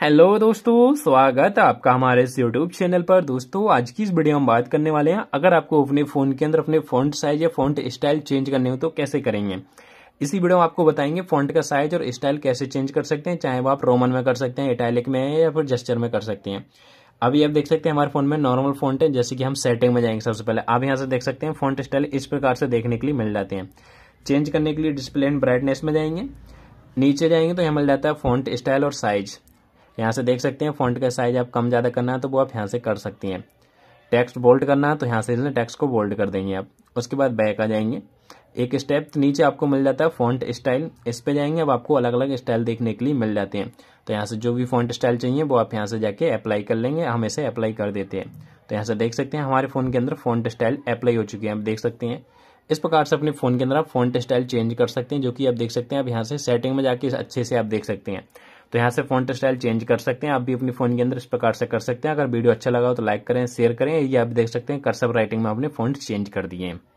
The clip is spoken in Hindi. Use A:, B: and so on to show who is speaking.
A: हेलो दोस्तों स्वागत है आपका हमारे इस यूट्यूब चैनल पर दोस्तों आज की इस वीडियो में बात करने वाले हैं अगर आपको अपने फ़ोन के अंदर अपने फ़ॉन्ट साइज या फ़ॉन्ट स्टाइल चेंज करने हो तो कैसे करेंगे इसी वीडियो में आपको बताएंगे फ़ॉन्ट का साइज और स्टाइल कैसे चेंज कर सकते हैं चाहे वो आप रोमन में कर सकते हैं इटैलिक में या फिर जेस्चर में कर सकते हैं अभी आप देख सकते हैं हमारे फ़ोन में नॉर्मल फ़ॉन्ट है जैसे कि हम सेटिंग में जाएंगे सबसे पहले आप यहाँ से देख सकते हैं फ़ॉन्ट स्टाइल इस प्रकार से देखने के लिए मिल जाते हैं चेंज करने के लिए डिस्प्ले एंड ब्राइटनेस में जाएंगे नीचे जाएंगे तो यहाँ मिल जाता है फ़ॉन्ट स्टाइल और साइज़ यहाँ से देख सकते हैं फॉन्ट का साइज आप कम ज़्यादा करना है तो वो आप यहाँ से कर सकती हैं टेक्स्ट बोल्ड करना है तो यहाँ से इसने टेक्स्ट को बोल्ड कर देंगे आप उसके बाद बैक आ जाएंगे एक स्टेप तो नीचे आपको मिल जाता है फॉन्ट स्टाइल इस पर जाएंगे अब आपको अलग अलग स्टाइल देखने के लिए मिल जाते हैं तो यहाँ से जो भी फॉन्ट स्टाइल चाहिए वो आप यहाँ से जाके अप्लाई कर लेंगे हम इसे अप्लाई कर देते हैं तो यहाँ से देख सकते हैं हमारे फ़ोन के अंदर फॉन्ट स्टाइल अप्लाई हो चुकी है आप देख सकते हैं इस प्रकार से अपने फ़ोन के अंदर आप फॉन्ट स्टाइल चेंज कर सकते हैं जो कि आप देख सकते हैं आप यहाँ से सेटिंग में जाके अच्छे से आप देख सकते हैं तो यहाँ से फ़ॉन्ट स्टाइल चेंज कर सकते हैं आप भी अपने फ़ोन के अंदर इस प्रकार से कर सकते हैं अगर वीडियो अच्छा लगा हो तो लाइक करें शेयर करें ये आप देख सकते हैं कर्सर राइटिंग में आपने फोन चेंज कर दिए हैं